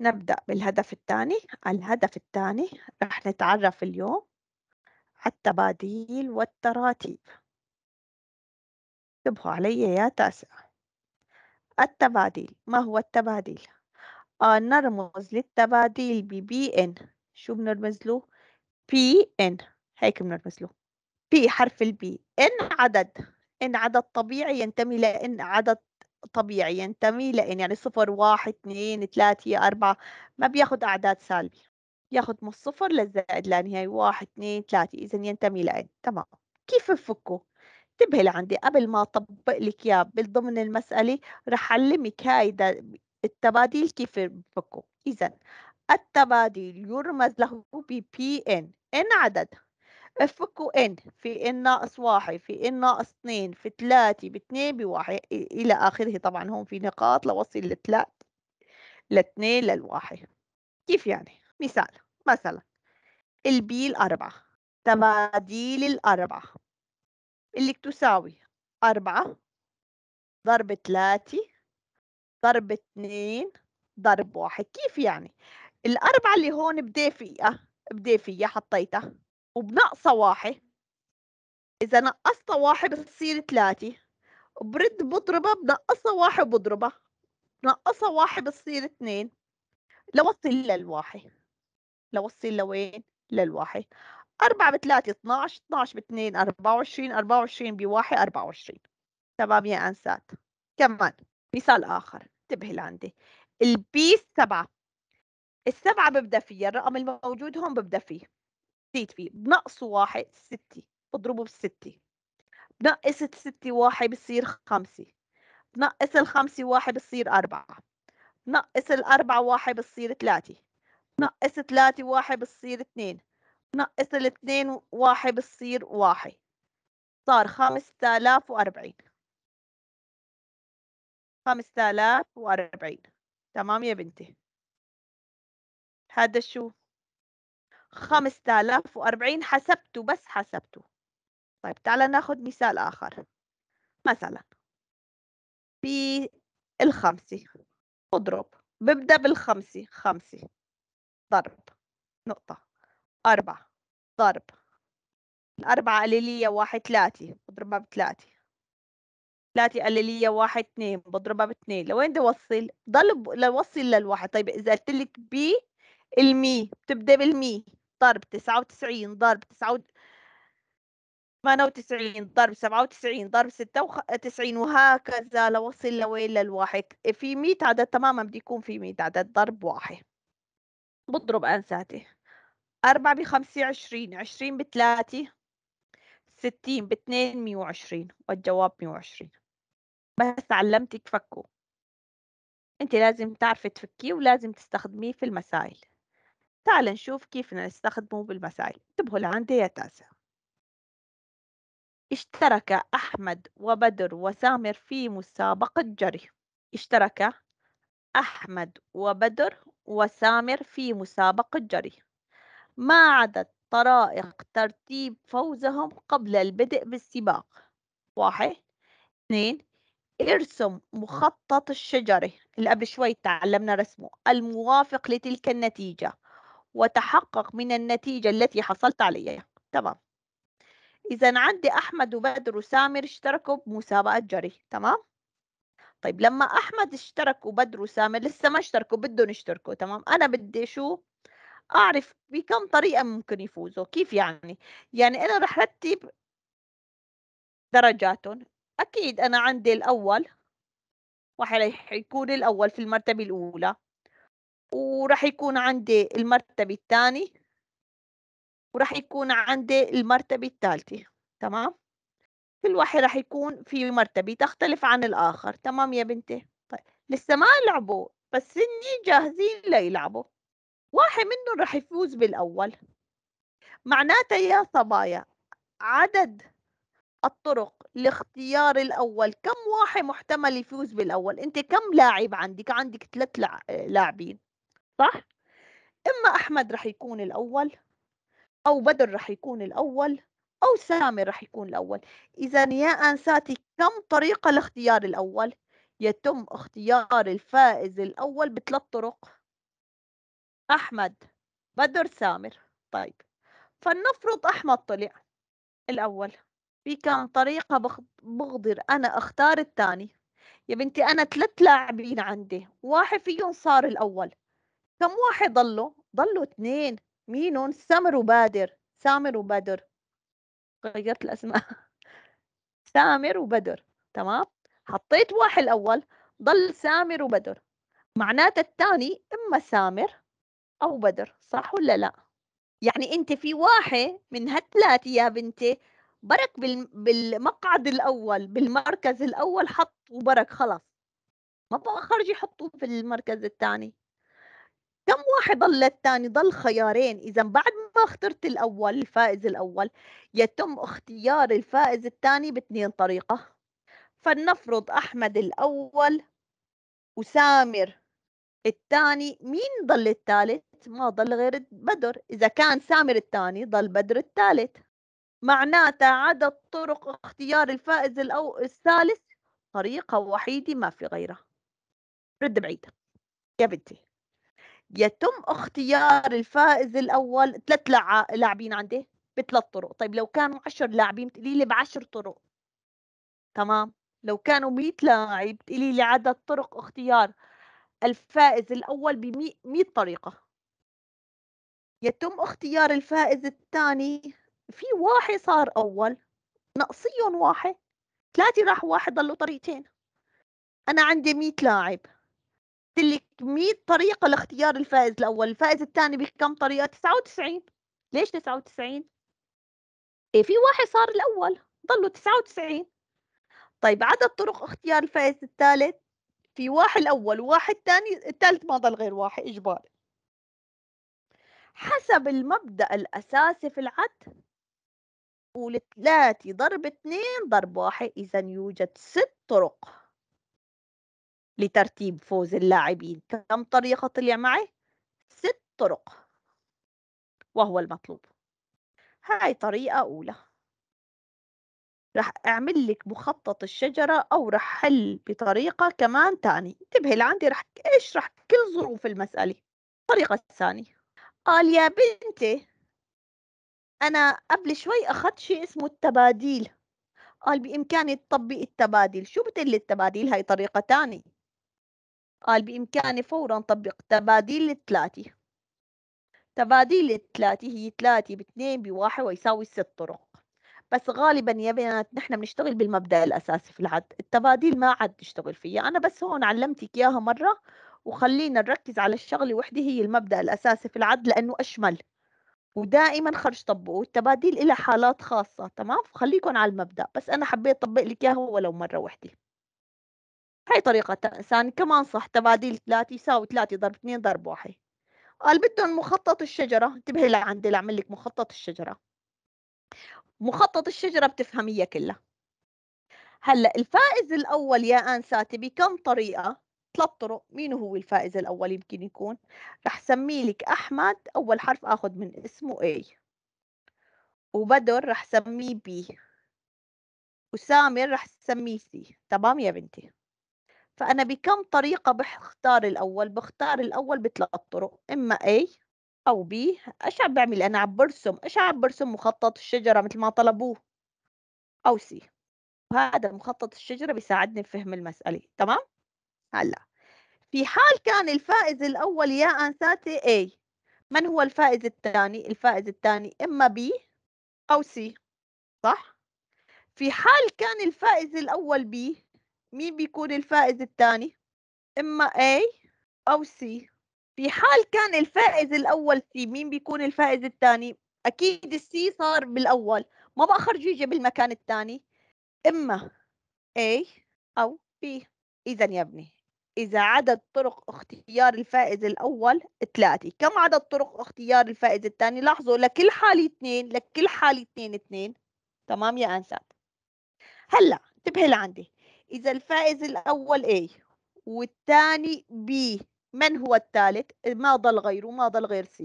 نبدأ بالهدف الثاني الهدف الثاني رح نتعرف اليوم على التباديل والتراتيب انتبهوا علي يا تاسع التباديل ما هو التباديل؟ آه نرمز للتباديل ب ان شو بنرمز له؟ بي ان هيك بنرمز له بي حرف البي ان عدد ان عدد طبيعي ينتمي لان عدد طبيعي ينتمي لإن يعني صفر واحد اثنين ثلاثة أربعة ما بياخد أعداد سالبة ياخد من الصفر للزائد لنهاية واحد اثنين ثلاثة إذا ينتمي لإن تمام كيف بفكه؟ انتبهي لعندي قبل ما أطبق لك إياه بالضمن المسألة رح علمك هيدا التباديل كيف بفكه إذا التباديل يرمز له ب بي إن إن عدد افكوا ان في ان ناقص واحد في ان ناقص اثنين في ثلاثة باثنين بواحد الى اخره طبعا هون في نقاط لوصل لثلاث لاثنين للواحد كيف يعني مثال مثلا البي الأربعة تماديل الأربعة اللي تساوي أربعة ضرب ثلاثة ضرب اثنين ضرب واحد كيف يعني الأربعة اللي هون بدافئة بدافئة حطيتها وبناقصة واحد إذا نقصت واحد بتصير ثلاثة وبرد بضربة بنقصها واحد بضربة نقصها واحد بتصير اثنين لوصل للواحد لوصل لوين؟ للواحد أربعة بثلاثة 12 12 باثنين 24 24 بواحد 24 تمام يا أنسات كمان مثال آخر انتبهي لعندي البيس سبعة السبعة ببدأ فيها الرقم الموجود هون ببدأ فيه نسيت فيه بنقص واحد ستة بضربه بالستة بنقص الستة واحد بصير خمسة بنقص الخمسة واحد بصير أربعة بنقص الأربعة واحد بصير ثلاثة بنقص ثلاثة واحد بصير اثنين بنقص الاثنين واحد بصير واحد صار خمسة آلاف وأربعين خمسة آلاف وأربعين تمام يا بنتي هذا شو 5040 حسبته بس حسبته طيب تعال ناخد مثال آخر مثلا الخمسه اضرب ببدأ بالخمسة خمسة ضرب نقطة أربعة ضرب الأربعة قليلية واحد ثلاثة بضربها بثلاثة ثلاثة قليلية واحد اثنين بضربها باثنين لوين بدي أوصل؟ ضل لوصل للواحد طيب إذا قلت لك بي المي بتبدأ بالمي ضرب تسعة وتسعين ضرب تسعة و... وتسعين ضرب سبعة وتسعين ضرب ستة وتسعين وهكذا لوصل لوين للواحد في مية عدد تماما بده يكون في مية عدد ضرب واحد بضرب أنساتي أربعة بخمسة عشرين عشرين بثلاثة ستين باثنين مية وعشرين والجواب مية وعشرين بس علمتك فكه أنت لازم تعرفي تفكيه ولازم تستخدميه في المسائل تعال نشوف كيف نستخدمه بالمسائل انتبهوا لعندي يا تاسع اشترك أحمد وبدر وسامر في مسابقة جري اشترك أحمد وبدر وسامر في مسابقة جري ما عدد طرائق ترتيب فوزهم قبل البدء بالسباق واحد اثنين ارسم مخطط الشجرة اللي قبل شوي تعلمنا رسمه الموافق لتلك النتيجة وتحقق من النتيجة التي حصلت عليها تمام إذا عندي أحمد وبدر وسامر اشتركوا بمسابقة جري تمام طيب لما أحمد اشترك وبدر وسامر لسه ما اشتركوا بدهم يشتركوا تمام أنا بدي شو أعرف بكم طريقة ممكن يفوزوا كيف يعني يعني أنا رح رتب درجاتهم أكيد أنا عندي الأول وحيكون الأول في المرتبة الأولى وراح يكون عندي المرتبة الثاني وراح يكون عندي المرتبة الثالثة تمام كل واحد راح يكون في مرتبة تختلف عن الآخر تمام يا بنتي طيب لسه ما لعبوا بس هني جاهزين ليلعبوا واحد منهم راح يفوز بالأول معناتها يا صبايا عدد الطرق لاختيار الأول كم واحد محتمل يفوز بالأول أنت كم لاعب عندك عندك ثلاث لاعبين صح؟ إما أحمد رح يكون الأول أو بدر رح يكون الأول أو سامي رح يكون الأول إذا يا أنساتي كم طريقة لاختيار الأول؟ يتم اختيار الفائز الأول بثلاث طرق أحمد بدر سامر طيب فلنفرض أحمد طلع الأول في كم طريقة بقدر أنا أختار الثاني يا بنتي أنا ثلاث لاعبين عندي واحد فيهم صار الأول كم واحد ضلوا ضلوا اثنين مينون سامر وبادر سامر وبدر غيرت الأسماء سامر وبدر تمام حطيت واحد الأول ضل سامر وبدر معناته الثاني إما سامر أو بدر صح ولا لا يعني أنت في واحد من هالثلاثة يا بنتي برك بالمقعد الأول بالمركز الأول حط وبرك خلص ما بقى خرج يحطه في المركز الثاني كم واحد ضل الثاني ضل خيارين إذا بعد ما اخترت الأول الفائز الأول يتم اختيار الفائز الثاني باثنين طريقة فلنفرض أحمد الأول وسامر الثاني مين ضل الثالث ما ضل غير بدر إذا كان سامر الثاني ضل بدر الثالث معناته عدد طرق اختيار الفائز الأو... الثالث طريقة وحيدة ما في غيرها رد بعيد يا بنتي يتم اختيار الفائز الاول ثلاث لاعبين عندي بثلاث طرق طيب لو كانوا عشر لاعبين بتقولي لي بعشر طرق تمام لو كانوا 100 لاعب بتقولي لي عدد طرق اختيار الفائز الاول ب 100 طريقه يتم اختيار الفائز الثاني في واحد صار اول ناقصيهم واحد ثلاثه راح واحد ضلوا طريقتين انا عندي 100 لاعب لك 100 طريقه لاختيار الفائز الاول الفائز الثاني بكم طريقه 99 ليش 99 إيه في واحد صار الاول ضلوا 99 طيب عدد طرق اختيار الفائز الثالث في واحد الاول وواحد ثاني الثالث ما ضل غير واحد اجباري حسب المبدا الاساسي في العد 3 ضرب اثنين ضرب واحد اذا يوجد ست طرق لترتيب فوز اللاعبين كم طريقة طلع معي؟ ست طرق وهو المطلوب هاي طريقة أولى رح أعمل لك مخطط الشجرة أو رح حل بطريقة كمان تاني انتبهي لعندي رح إيش كل ظروف المسألة الطريقة الثانية قال يا بنتي أنا قبل شوي أخذت شيء اسمه التباديل قال بإمكاني تطبق التباديل شو بتقلي التباديل هاي طريقة تانية قال بإمكاني فورا طبق تباديل الثلاثة تباديل الثلاثة هي ثلاثة باثنين بواحد ويساوي ست طرق بس غالبا يا بنات نحن بنشتغل بالمبدا الاساسي في العد التباديل ما عاد نشتغل فيها انا بس هون علمتك اياها مره وخلينا نركز على الشغله وحده هي المبدا الاساسي في العد لانه اشمل ودائما خرج طبقه والتباديل إلى حالات خاصه تمام خليكن على المبدا بس انا حبيت طبق لك إياها ولو مره وحده هاي طريقة ثانية كمان صح تباديل ثلاثة يساوي ثلاثة ضرب اثنين ضرب واحد قال بدهم مخطط الشجرة انتبهي لعندي لعمل لك مخطط الشجرة مخطط الشجرة بتفهميها كلها هلا الفائز الأول يا أنساتي بكم طريقة ثلاث طرق مين هو الفائز الأول يمكن يكون رح سمي لك أحمد أول حرف آخذ من اسمه A وبدر رح سميه B وسامر رح سميه سي تمام يا بنتي فأنا بكم طريقة بختار الأول بختار الأول بثلاث طرق إما A أو B إيش عم بعمل إيه؟ أنا عم برسم إيش عم برسم مخطط الشجرة مثل ما طلبوه أو C وهذا مخطط الشجرة بيساعدني بفهم المسألة تمام هلا في حال كان الفائز الأول يا أنساتي A من هو الفائز الثاني الفائز الثاني إما B أو C صح في حال كان الفائز الأول B مين بيكون الفائز الثاني اما A او C في حال كان الفائز الاول C مين بيكون الفائز الثاني اكيد السي صار بالاول ما بقى يجي بالمكان الثاني اما A او B اذا يا ابني إذا عدد طرق اختيار الفائز الأول ثلاثة كم عدد طرق اختيار الفائز الثاني لاحظوا لكل حالة اثنين لكل حالة اثنين اثنين تمام يا أنسات هلأ انتبهي لعندي إذا الفائز الأول A والثاني B من هو الثالث؟ ما ضل غيره ما ضل غير C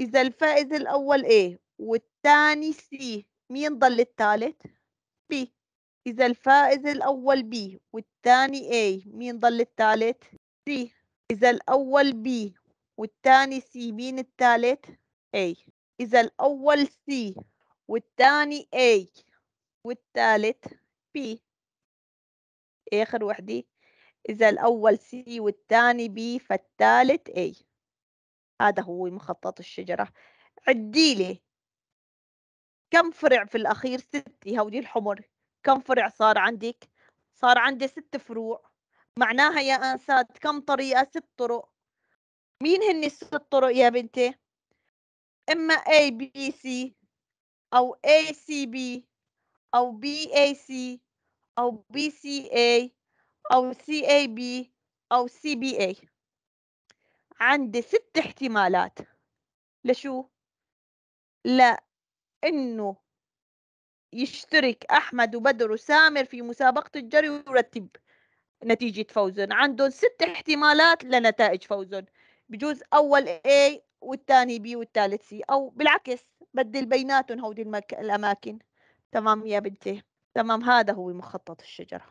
إذا الفائز الأول A والثاني C مين ضل الثالث؟ B إذا الفائز الأول B والثاني A مين ضل الثالث؟ C إذا الأول B والثاني C مين الثالث؟ A إذا الأول C والثاني A والثالث B آخر وحدة إذا الأول سي والثاني بي فالثالث اي هذا هو مخطط الشجرة عديلي كم فرع في الأخير ستة هودي الحمر كم فرع صار عندك صار عندي ست فروع معناها يا أنسات كم طريقة ست طرق مين هن الست طرق يا بنتي إما A B C أو A C B أو B A C أو بي سي اي أو سي اي بي أو سي بي اي عندي ست احتمالات لشو؟ لأنه يشترك أحمد وبدر وسامر في مسابقة الجري ويرتب نتيجة فوزهم عندهم ست احتمالات لنتائج فوزهم بجوز أول A والثاني B والثالث C أو بالعكس بدل بيناتهم هودي الأماكن تمام يا بنتي تمام هذا هو مخطط الشجرة